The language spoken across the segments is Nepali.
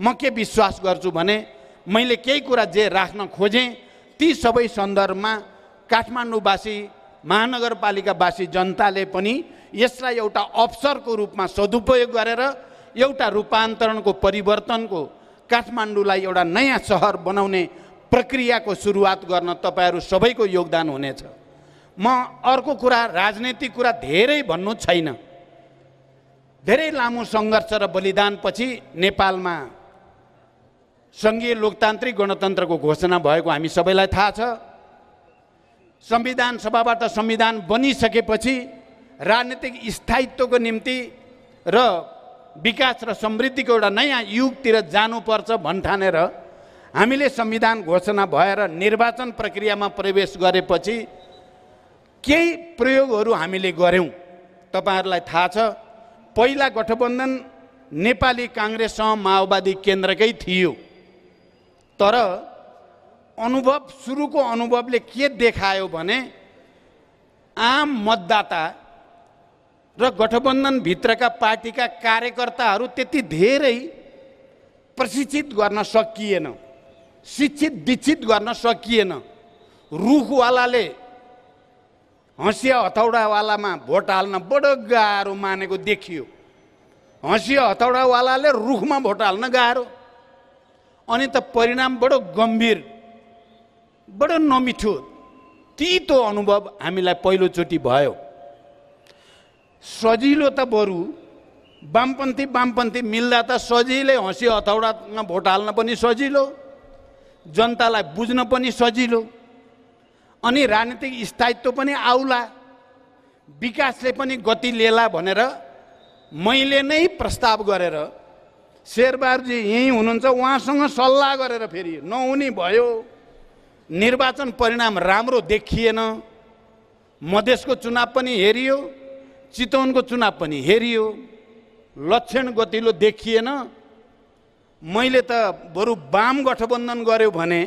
म के विश्वास गर्छु भने मैले केही कुरा जे राख्न खोजेँ ती सबै सन्दर्भमा काठमाडौँवासी महानगरपालिकावासी जनताले पनि यसलाई एउटा अवसरको रूपमा सदुपयोग गरेर एउटा रूपान्तरणको परिवर्तनको काठमाडौँलाई एउटा नयाँ सहर बनाउने प्रक्रियाको सुरुवात गर्न तपाईँहरू सबैको योगदान हुनेछ म अर्को कुरा राजनैतिक कुरा धेरै भन्नु छैन धेरै लामो सङ्घर्ष र बलिदानपछि नेपालमा सङ्घीय लोकतान्त्रिक गणतन्त्रको घोषणा भएको हामी सबैलाई थाहा छ संविधान सभाबाट संविधान बनिसकेपछि राजनीतिक स्थायित्वको निम्ति र विकास र समृद्धिको एउटा नयाँ युगतिर जानुपर्छ भन्ठानेर हामीले संविधान घोषणा भएर निर्वाचन प्रक्रियामा प्रवेश गरेपछि केही प्रयोगहरू हामीले गऱ्यौँ तपाईँहरूलाई थाहा छ पहिला गठबन्धन नेपाली काङ्ग्रेससँग माओवादी केन्द्रकै थियो तर अनुभव सुरुको अनुभवले के देखायो भने आम मतदाता र गठबन्धनभित्रका पार्टीका कार्यकर्ताहरू त्यति धेरै प्रशिक्षित गर्न सकिएन शिक्षित दीक्षित गर्न सकिएन रुखवालाले हँसिया हथौडावालामा भोट हाल्न बडो गाह्रो मानेको देखियो हँसिया हथौडावालाले रुखमा भोट हाल्न गाह्रो अनि त परिणाम बडो गम्भीर बडो नमिठो तितो अनुभव हामीलाई पहिलोचोटि भयो सजिलो त बरु वामपन्थी वामपन्थी मिल्दा त सजिलै हँसी हथौडामा भोट हाल्न पनि सजिलो जनतालाई बुझ्न पनि सजिलो अनि राजनीतिक स्थायित्व पनि आउला विकासले पनि गति लिएला भनेर मैले नै प्रस्ताव गरेर शेरबारजी यहीँ हुनुहुन्छ उहाँसँग सल्लाह गरेर फेरि नहुने भयो निर्वाचन परिणाम राम्रो देखिएन मधेसको चुनाव पनि हेरियो चितवनको चुनाव पनि हेरियो लक्षण गतिलो देखिएन मैले त बरु वाम गठबन्धन गर्यो भने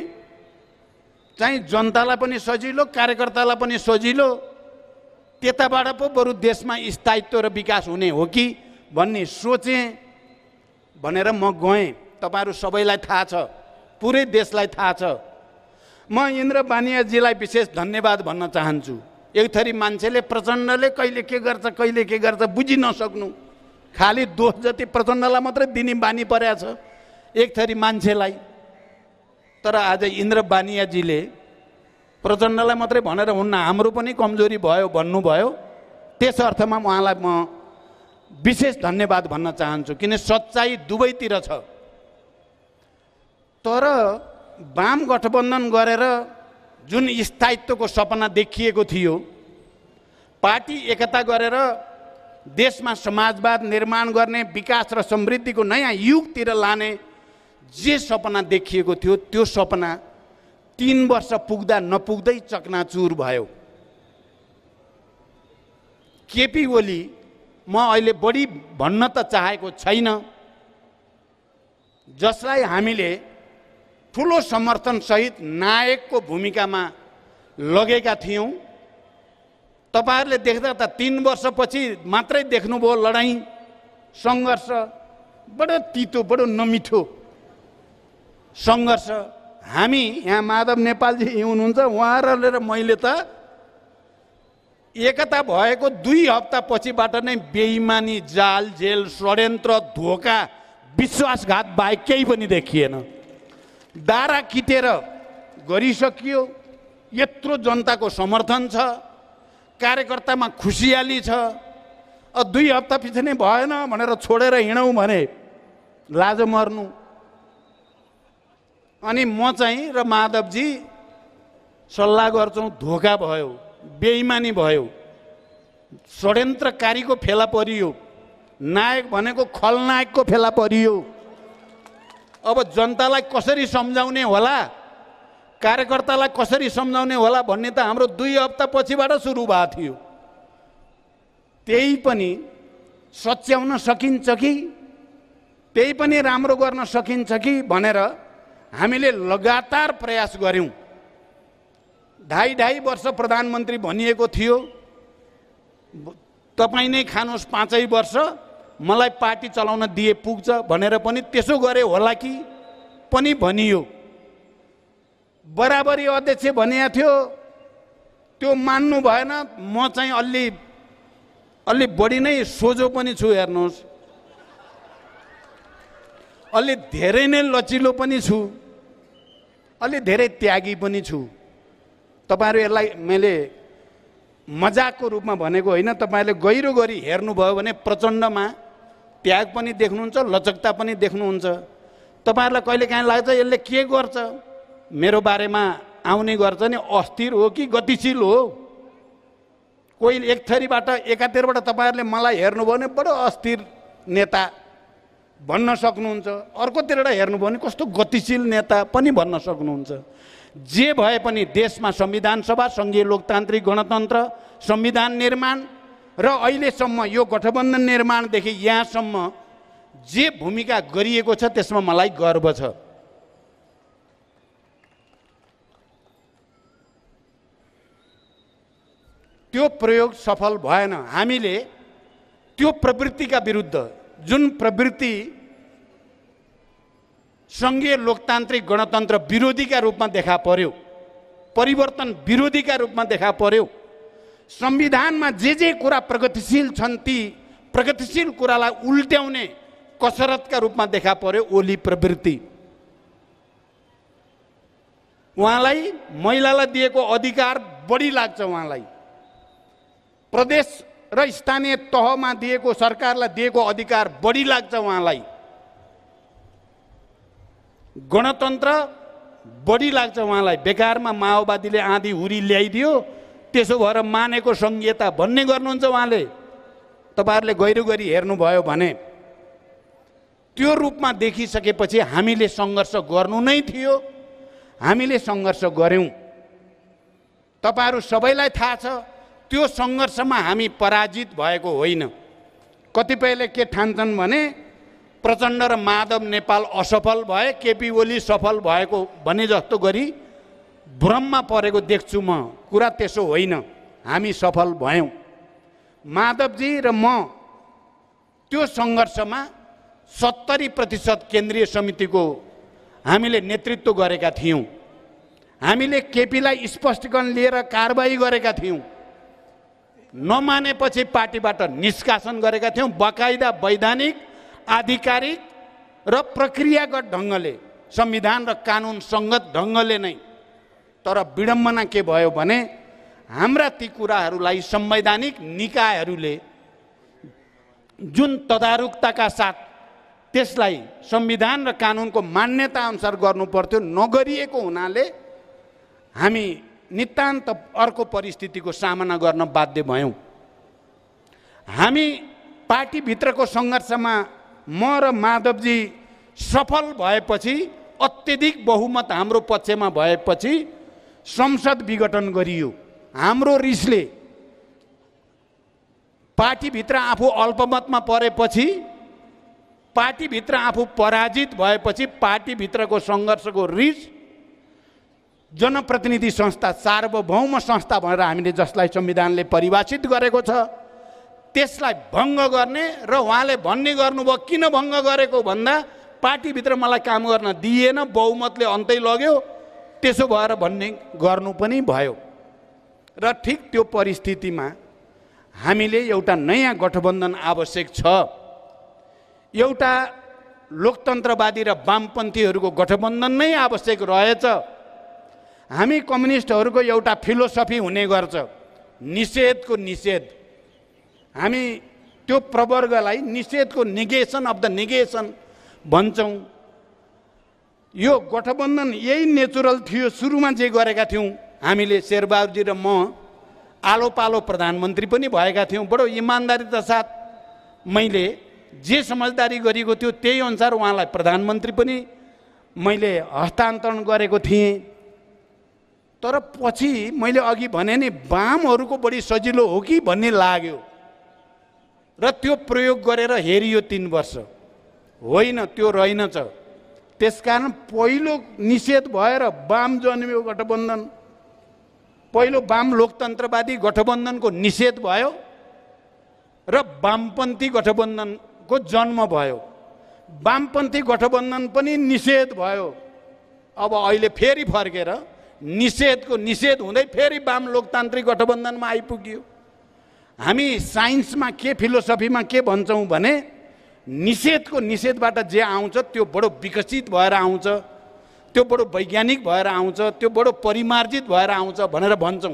चाहिँ जनतालाई पनि सजिलो कार्यकर्तालाई पनि सजिलो त्यताबाट पो बरु देशमा स्थायित्व र विकास हुने हो कि भन्ने सोचेँ भनेर म गएँ तपाईँहरू सबैलाई थाहा छ पुरै देशलाई थाहा छ म इन्द्र बानियाजीलाई विशेष धन्यवाद भन्न चाहन्छु एक थरी मान्छेले प्रचण्डले कहिले के गर्छ कहिले के गर्छ बुझि नसक्नु खालि दोष जति प्रचण्डलाई मात्रै दिने बानी परेको छ एक थरी मान्छेलाई तर आज इन्द्र बानियाजीले प्रचण्डलाई मात्रै भनेर हुन्न हाम्रो पनि कमजोरी भयो भन्नुभयो त्यस अर्थमा उहाँलाई म विशेष धन्यवाद भन्न चाहन्छु किन सच्चाइ दुवैतिर छ तर वाम गठबन्धन गरेर जुन स्थायित्वको सपना देखिएको थियो पार्टी एकता गरेर देशमा समाजवाद निर्माण गर्ने विकास र समृद्धिको नयाँ युगतिर लाने जे सपना देखिएको थियो त्यो सपना तिन वर्ष पुग्दा नपुग्दै चकनाचुर भयो केपी ओली म अहिले बढी भन्न त चाहेको छैन जसलाई हामीले ठुलो समर्थनसहित नायकको भूमिकामा लगेका थियौँ तपाईँहरूले देख्दा त तिन वर्षपछि मात्रै देख्नुभयो लडाइँ सङ्घर्ष बडो तितो बडो नमिठो सङ्घर्ष हामी यहाँ माधव नेपालजी हुनुहुन्छ उहाँहरूले मैले त एकता भएको दुई हप्तापछिबाट नै बेइमानी जाल जेल षड्यन्त्र धोका विश्वासघात बाहेक केही पनि देखिएन दारा किटेर गरिसकियो यत्रो जनताको समर्थन छ कार्यकर्तामा खुसियाली छ दुई हप्ता पछि नै भएन भनेर छोडेर हिँडौँ भने लाज मर्नु अनि म चाहिँ र माधवजी सल्लाह गर्छौँ धोका भयो बेइमानी भयो षड्यन्त्रकारीको फेला परियो नायक भनेको खलनायकको फेला परियो अब जनतालाई कसरी सम्झाउने होला कार्यकर्तालाई कसरी सम्झाउने होला भन्ने त हाम्रो दुई हप्ता पछिबाट सुरु भएको थियो त्यही पनि सच्याउन सकिन्छ कि त्यही पनि राम्रो गर्न सकिन्छ कि भनेर हामीले लगातार प्रयास गऱ्यौँ ढाई ढाई वर्ष प्रधानमन्त्री भनिएको थियो तपाईँ नै खानुहोस् पाँचै वर्ष मलाई पार्टी चलाउन दिए पुग्छ भनेर पनि त्यसो गरे होला कि पनि भनियो बराबरी अध्यक्ष भनिएको थियो त्यो मान्नु भएन म चाहिँ अलि अलि बढी नै सोझो पनि छु हेर्नुहोस् अलि धेरै नै लचिलो पनि छु अलि धेरै त्यागी पनि छु तपाईँहरू यसलाई मैले मजाकको रूपमा भनेको होइन तपाईँहरूले गहिरो गरी हेर्नुभयो भने प्रचण्डमा त्याग पनि देख्नुहुन्छ लचकता पनि देख्नुहुन्छ तपाईँहरूलाई कहिले काहीँ लाग्छ यसले के गर्छ मेरो बारेमा आउने गर्छ नि अस्थिर हो कि गतिशील हो कोही एक थरीबाट एकातिरबाट तपाईँहरूले मलाई हेर्नुभयो भने बडो अस्थिर नेता भन्न सक्नुहुन्छ अर्कोतिरबाट हेर्नुभयो भने कस्तो गतिशील नेता पनि भन्न सक्नुहुन्छ जे भए पनि देशमा संविधान सभा सङ्घीय लोकतान्त्रिक गणतन्त्र संविधान निर्माण र अहिलेसम्म यो गठबन्धन निर्माणदेखि यहाँसम्म जे भूमिका गरिएको छ त्यसमा मलाई गर्व छ त्यो प्रयोग सफल भएन हामीले त्यो प्रवृत्तिका विरुद्ध जुन प्रवृत्ति सङ्घीय लोकतान्त्रिक गणतन्त्र विरोधीका रूपमा देखा पर्यो परिवर्तन विरोधीका रूपमा देखा पर्यो संविधानमा जे जे कुरा प्रगतिशील छन् ती प्रगतिशील कुरालाई उल्ट्याउने कसरतका रूपमा देखा पर्यो ओली प्रवृत्ति उहाँलाई महिलालाई दिएको अधिकार बढी लाग्छ उहाँलाई प्रदेश र स्थानीय तहमा दिएको सरकारलाई दिएको अधिकार बढी लाग्छ उहाँलाई गणतन्त्र बढी लाग्छ उहाँलाई बेकारमा माओवादीले आँधी हुरी ल्याइदियो त्यसो भएर मानेको सङ्घीयता भन्ने गर्नुहुन्छ उहाँले तपाईँहरूले गहिरो गरी हेर्नुभयो भने त्यो रूपमा देखिसकेपछि हामीले सङ्घर्ष गर्नु नै थियो हामीले सङ्घर्ष गऱ्यौँ तपाईँहरू सबैलाई थाहा छ त्यो सङ्घर्षमा हामी पराजित भएको होइन कतिपयले के ठान्छन् भने प्रचण्ड र माधव नेपाल असफल भए केपी ओली सफल भएको भने जस्तो गरी भ्रममा परेको देख्छु म कुरा त्यसो होइन हामी सफल भयौँ माधवजी र म त्यो सङ्घर्षमा सत्तरी प्रतिशत केन्द्रीय समितिको हामीले नेतृत्व गरेका थियौँ हामीले केपीलाई स्पष्टीकरण लिएर कारवाही गरेका थियौँ नमानेपछि पार्टीबाट निष्कासन गरेका थियौँ बकाइदा वैधानिक आधिकारिक र प्रक्रियागत ढङ्गले संविधान र कानुन सङ्गत ढङ्गले नै तर विडम्बना के भयो भने हाम्रा ती कुराहरूलाई संवैधानिक निकायहरूले जुन तदारुकताका साथ त्यसलाई संविधान र कानुनको मान्यताअनुसार गर्नुपर्थ्यो नगरिएको हुनाले हामी नितान्त अर्को परिस्थितिको सामना गर्न बाध्य भयौँ हामी पार्टीभित्रको सङ्घर्षमा म र माधवजी सफल भएपछि अत्यधिक बहुमत हाम्रो पक्षमा भएपछि संसद विघटन गरियो हाम्रो रिसले पार्टीभित्र आफू अल्पमतमा परेपछि पार्टीभित्र आफू पराजित भएपछि पार्टीभित्रको सङ्घर्षको रिस जनप्रतिनिधि संस्था सार्वभौम संस्था भनेर हामीले जसलाई संविधानले परिभाषित गरेको छ त्यसलाई भङ्ग गर्ने र उहाँले भन्ने गर्नुभयो किन भङ्ग गरेको भन्दा पार्टीभित्र मलाई काम गर्न दिएन बहुमतले अन्तै लग्यो त्यसो भएर भन्ने गर्नु पनि भयो र ठिक त्यो परिस्थितिमा हामीले एउटा नयाँ गठबन्धन आवश्यक छ एउटा लोकतन्त्रवादी र वामपन्थीहरूको गठबन्धन नै आवश्यक रहेछ हामी कम्युनिस्टहरूको एउटा फिलोसफी हुने गर्छ निषेधको निषेध हामी त्यो प्रवर्गलाई निषेधको निगेसन अफ द निगेसन भन्छौँ यो गठबन्धन यही नेचुरल थियो सुरुमा जे गरेका थियौँ हामीले शेरबहादुरजी र म आलो पालो प्रधानमन्त्री पनि भएका थियौँ बडो इमान्दारीका साथ मैले जे समझदारी गरेको थियो त्यही अनुसार उहाँलाई प्रधानमन्त्री पनि मैले हस्तान्तरण गरेको थिएँ तर पछि मैले अघि भने नि वामहरूको बढी सजिलो हो कि भन्ने लाग्यो र त्यो प्रयोग गरेर हेरियो तिन वर्ष होइन त्यो रहेनछ त्यसकारण पहिलो निषेध भएर वाम जन्मियो गठबन्धन पहिलो वाम लोकतन्त्रवादी गठबन्धनको निषेध भयो र वामपन्थी गठबन्धनको जन्म भयो वामपन्थी गठबन्धन पनि निषेध भयो अब अहिले फेरि फर्केर निषेधको निषेध हुँदै फेरि वाम लोकतान्त्रिक गठबन्धनमा आइपुग्यो हामी साइन्समा के फिलोसफीमा के भन्छौँ भने निषेधको निषेधबाट जे आउँछ त्यो बडो विकसित भएर आउँछ त्यो बडो वैज्ञानिक भएर आउँछ त्यो बडो परिमार्जित भएर आउँछ भनेर भन्छौँ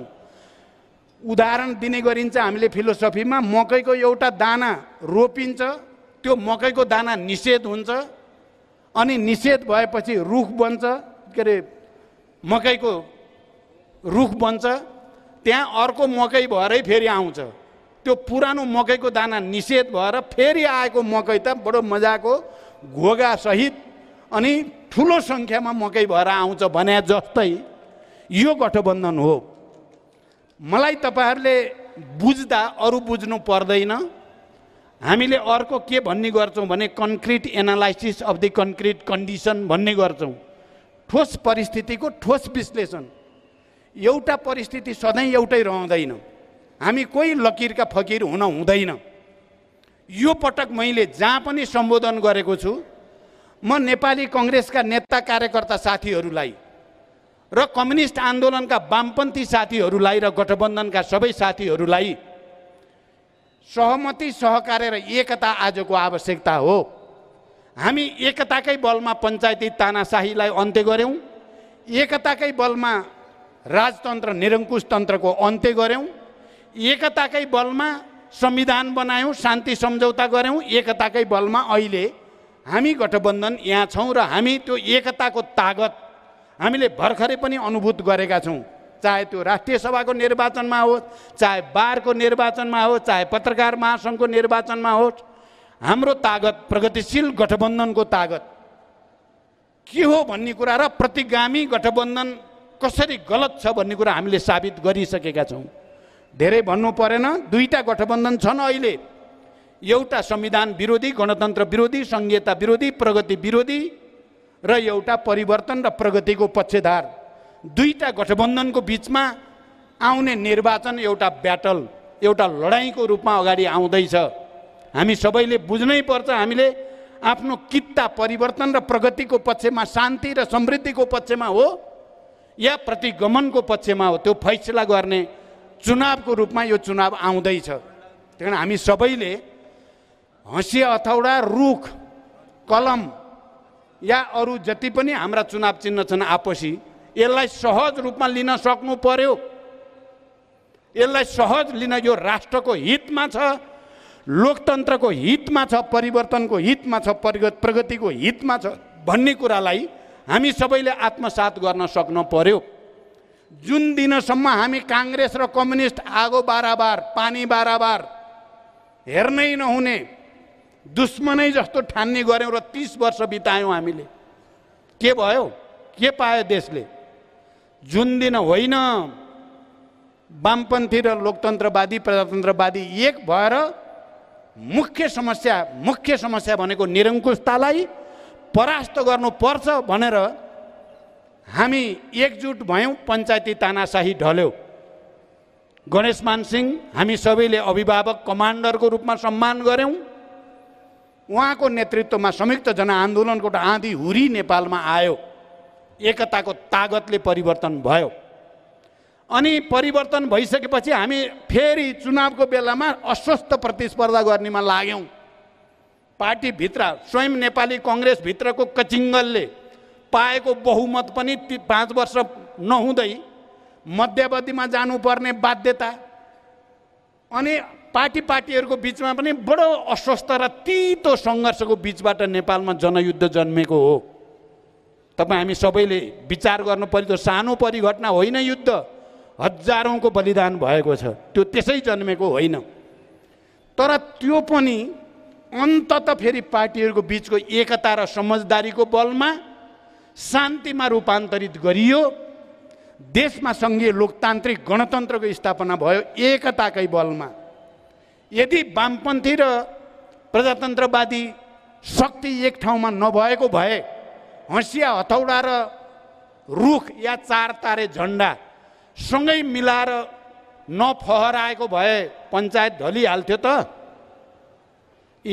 उदाहरण दिने गरिन्छ हामीले फिलोसफीमा मकैको एउटा दाना रोपिन्छ त्यो मकैको दाना निषेध हुन्छ अनि निषेध भएपछि रुख बन्छ के अरे मकैको रुख बन्छ त्यहाँ अर्को मकै भएरै फेरि आउँछ त्यो पुरानो मकैको दाना निषेध भएर फेरि आएको मकै त बडो मजाको घोगासहित अनि ठुलो सङ्ख्यामा मकै भएर आउँछ भने जस्तै यो गठबन्धन हो मलाई तपाईँहरूले बुझ्दा अरू बुझ्नु पर्दैन हामीले अर्को के भन्ने गर्छौँ भने concrete analysis of the concrete condition भन्ने गर्छौँ ठोस परिस्थितिको ठोस विश्लेषण एउटा परिस्थिति सधैँ एउटै रहँदैन हामी कोही लकिरका फकिर हुन हुँदैन यो पटक मैले जहाँ पनि सम्बोधन गरेको छु म नेपाली कङ्ग्रेसका नेता कार्यकर्ता साथीहरूलाई र कम्युनिस्ट आन्दोलनका वामपन्थी साथीहरूलाई र गठबन्धनका सबै साथीहरूलाई सहमति सहकार्य र एकता आजको आवश्यकता हो हामी एकताकै बलमा पञ्चायती तानाशाहीलाई अन्त्य गऱ्यौँ एकताकै बलमा राजतन्त्र निरङ्कुश तन्त्रको अन्त्य गऱ्यौँ एकताकै बलमा संविधान बनायौँ शान्ति सम्झौता गऱ्यौँ एकताकै बलमा अहिले हामी गठबन्धन यहाँ छौँ र हामी त्यो एकताको तागत हामीले भर्खरै पनि अनुभूत गरेका छौँ चाहे त्यो राष्ट्रिय सभाको निर्वाचनमा होस् चाहे बारको निर्वाचनमा होस् चाहे पत्रकार महासङ्घको निर्वाचनमा होस् हाम्रो तागत प्रगतिशील गठबन्धनको तागत के हो भन्ने कुरा र प्रतिगामी गठबन्धन कसरी गलत छ भन्ने कुरा हामीले साबित गरिसकेका छौँ धेरै भन्नु परेन दुईवटा गठबन्धन छन् अहिले एउटा संविधान विरोधी गणतन्त्र विरोधी सङ्घीयता विरोधी प्रगति विरोधी र एउटा परिवर्तन र प्रगतिको पक्षधार दुईवटा गठबन्धनको बिचमा आउने निर्वाचन एउटा ब्याटल एउटा लडाइँको रूपमा अगाडि आउँदैछ हामी सबैले बुझ्नै पर्छ हामीले आफ्नो कित्ता परिवर्तन र प्रगतिको पक्षमा शान्ति र समृद्धिको पक्षमा हो या प्रतिगमनको पक्षमा हो त्यो फैसला गर्ने चुनावको रूपमा यो चुनाव आउँदैछ त्यही कारण हामी सबैले हसी अथौडा रुख कलम या अरू जति पनि हाम्रा चुनाव चिन्ह छन् आपसी यसलाई सहज रूपमा लिन सक्नु पर्यो यसलाई सहज लिन यो राष्ट्रको हितमा छ लोकतन्त्रको हितमा छ परिवर्तनको हितमा छ प्रगतिको हितमा छ भन्ने कुरालाई हामी सबैले आत्मसात गर्न सक्नु पर्यो जुन दिनसम्म हामी काङ्ग्रेस र कम्युनिस्ट आगो बाराबार पानी बाराबार हेर्नै नहुने दुश्मनै जस्तो ठान्ने गऱ्यौँ र तिस वर्ष बितायौँ हामीले के भयो के पायो देशले जुन दिन होइन वामपन्थी र लोकतन्त्रवादी प्रजातन्त्रवादी एक भएर मुख्य समस्या मुख्य समस्या भनेको निरङ्कुशतालाई परास्त गर्नुपर्छ भनेर हामी एकजुट भयौँ पञ्चायती तानाशाही ढल्यौँ गणेशमान सिंह हामी सबैले अभिभावक कमान्डरको रूपमा सम्मान गऱ्यौँ उहाँको नेतृत्वमा संयुक्त जनआन्दोलनको आँधी हुरी नेपालमा आयो एकताको तागतले परिवर्तन भयो अनि परिवर्तन भइसकेपछि हामी फेरि चुनावको बेलामा अस्वस्थ प्रतिस्पर्धा गर्नेमा लाग्यौँ पार्टीभित्र स्वयं नेपाली कङ्ग्रेसभित्रको कचिङ्गलले पाएको बहुमत पनि पाँच वर्ष नहुँदै मध्यावधिमा जानुपर्ने बाध्यता अनि पार्टी पार्टीहरूको बिचमा पनि बडो अस्वस्थ र तितो सङ्घर्षको बिचबाट नेपालमा जनयुद्ध जन्मेको हो तपाईँ हामी सबैले विचार गर्नु पर्यो सानो परिघटना होइन युद्ध हजारौँको बलिदान भएको छ त्यो त्यसै जन्मेको होइन तर त्यो पनि अन्तत फेरि पार्टीहरूको बिचको एकता र समझदारीको बलमा शान्तिमा रूपान्तरित गरियो देशमा सङ्घीय लोकतान्त्रिक गणतन्त्रको स्थापना भयो एकताकै बलमा यदि वामपन्थी र प्रजातन्त्रवादी शक्ति एक ठाउँमा नभएको भए हँसिया हथौडा र रुख या चार तारे झन्डा सँगै मिलाएर नफहराएको भए पञ्चायत ढलिहाल्थ्यो त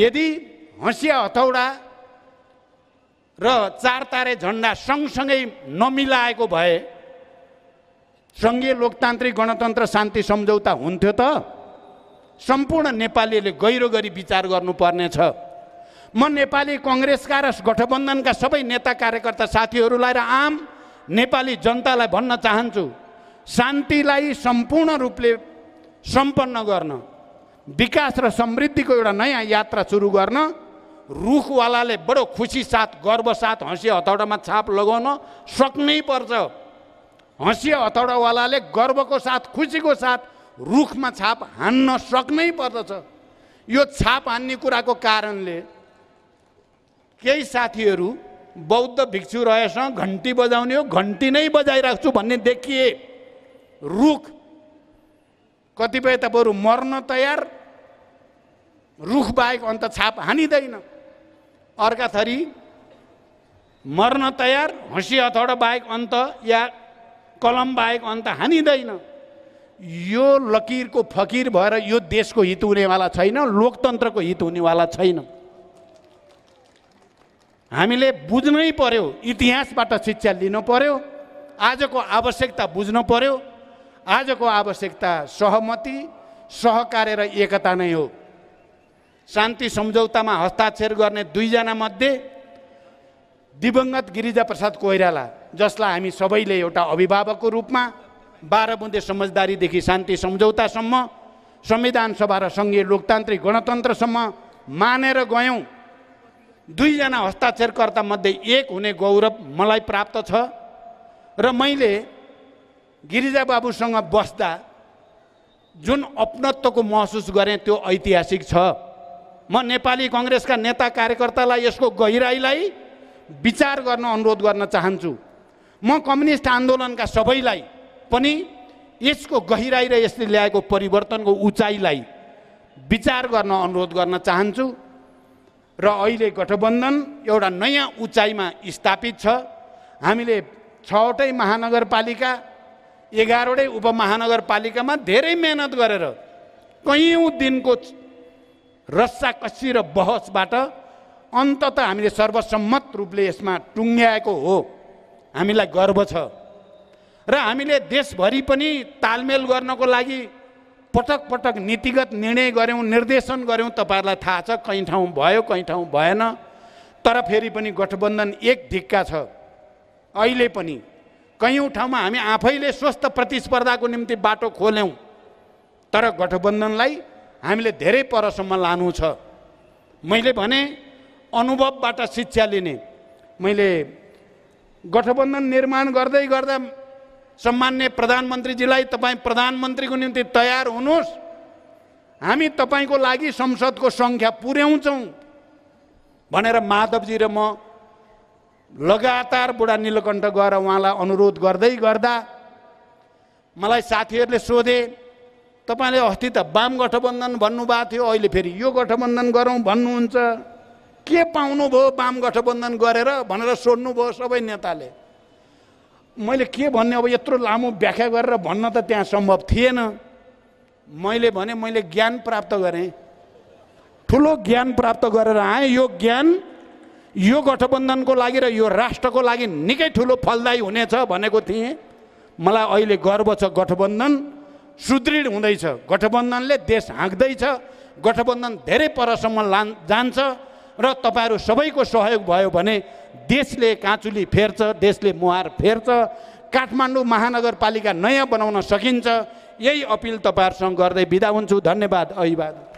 यदि हँसिया हथौडा र चार तारे झन्डा सँगसँगै नमिलाएको भए सङ्घीय लोकतान्त्रिक गणतन्त्र शान्ति सम्झौता हुन्थ्यो त सम्पूर्ण नेपालीले गहिरो गरी विचार गर्नुपर्नेछ म नेपाली कङ्ग्रेसका र गठबन्धनका सबै नेता कार्यकर्ता साथीहरूलाई र आम नेपाली जनतालाई भन्न चाहन्छु शान्तिलाई सम्पूर्ण रूपले सम्पन्न गर्न विकास र समृद्धिको एउटा नयाँ यात्रा सुरु गर्न रुखवालाले बडो खुसी साथ गर्व साथ हँसी हतौडामा छाप लगाउन सक्नै पर्छ हँसी हतौडावालाले गर्वको साथ खुसीको साथ रुखमा छाप हान्न सक्नै पर्दछ यो छाप हान्ने कुराको कारणले केही साथीहरू बौद्ध भिक्षु रहेसँग घन्टी बजाउने हो घन्टी नै बजाइराख्छु भन्ने देखिए रुख कतिपय त बरु मर्न तयार रुख बाहेक अन्त छाप हानिँदैन अर्का थरी मर्न तयार हँसी अथवा बाहेक अन्त या कलम बाहेक अन्त हानिँदैन यो लकिरको फकिर भएर यो देशको हित हुनेवाला छैन लोकतन्त्रको हित हुनेवाला छैन हामीले बुझ्नै पर्यो इतिहासबाट शिक्षा लिनु पर्यो आजको आवश्यकता बुझ्नु पर्यो आजको आवश्यकता सहमति सहकार्य र एकता नै हो शान्ति सम्झौतामा हस्ताक्षर गर्ने दुईजना मध्ये दिवङ्गत गिरिजाप्रसाद कोइराला जसलाई हामी सबैले एउटा अभिभावकको रूपमा बाह्र बुन्दे समझदारीदेखि शान्ति सम्झौतासम्म संविधान सभा र सङ्घीय लोकतान्त्रिक गणतन्त्रसम्म मानेर गयौँ दुईजना हस्ताक्षरकर्ता मध्ये एक हुने गौरव मलाई प्राप्त छ र मैले गिरिजा बाबुसँग बस्दा जुन अपनत्वको महसुस गरेँ त्यो ऐतिहासिक छ म नेपाली कङ्ग्रेसका नेता कार्यकर्तालाई यसको गहिराईलाई विचार गर्न अनुरोध गर्न चाहन्छु म कम्युनिस्ट आन्दोलनका सबैलाई पनि यसको गहिराई र यसले ल्याएको परिवर्तनको उचाइलाई विचार गर्न अनुरोध गर्न चाहन्छु र अहिले गठबन्धन एउटा नयाँ उचाइमा स्थापित छ हामीले छवटै महानगरपालिका एघारवटै उपमहानगरपालिकामा धेरै मेहनत गरेर कैयौँ दिनको रस्साकस्सी र बहसबाट अन्तत हामीले सर्वसम्मत रूपले यसमा टुङ्ग्याएको हो हामीलाई गर्व छ र हामीले देशभरि पनि तालमेल गर्नको लागि पटक पटक नीतिगत निर्णय गऱ्यौँ निर्देशन गऱ्यौँ तपाईँहरूलाई थाहा छ कहीँ ठाउँ भयो कहीँ ठाउँ भएन तर फेरि पनि गठबन्धन एक ढिक्का छ अहिले पनि कैयौँ ठाउँमा हामी आफैले स्वस्थ प्रतिस्पर्धाको निम्ति बाटो खोल्यौँ तर गठबन्धनलाई हामीले धेरै परसम्म लानु छ मैले भने अनुभवबाट शिक्षा लिने मैले गठबन्धन निर्माण गर्दै गर्दा सम्मान्य प्रधानमन्त्रीजीलाई तपाईँ प्रधानमन्त्रीको निम्ति तयार हुनुहोस् हामी तपाईँको लागि संसदको सङ्ख्या पुर्याउँछौँ भनेर माधवजी र म लगातार बुढा नीलकण्ठ गएर उहाँलाई अनुरोध गर्दै गर्दा मलाई साथीहरूले सोधे तपाईँले अस्ति त वाम गठबन्धन भन्नुभएको थियो अहिले फेरि यो गठबन्धन गरौँ भन्नुहुन्छ के पाउनुभयो वाम गठबन्धन गरेर भनेर सोध्नुभयो सबै नेताले मैले के भन्ने अब यत्रो लामो व्याख्या गरेर भन्न त त्यहाँ सम्भव थिएन मैले भने मैले ज्ञान प्राप्त गरेँ ठुलो ज्ञान प्राप्त गरेर आएँ यो ज्ञान यो गठबन्धनको लागि र यो राष्ट्रको लागि निकै ठुलो फलदायी हुनेछ भनेको थिएँ मलाई अहिले गर्व छ गठबन्धन सुदृढ हुँदैछ गठबन्धनले देश हाँक्दैछ गठबन्धन धेरै परसम्म लान् जान्छ र तपाईँहरू सबैको सहयोग भयो भने देशले काँचुली फेर्छ देशले मुहार फेर्छ काठमाडौँ महानगरपालिका नयाँ बनाउन सकिन्छ यही अपिल तपाईँहरूसँग गर्दै बिदा हुन्छु धन्यवाद अभिवादन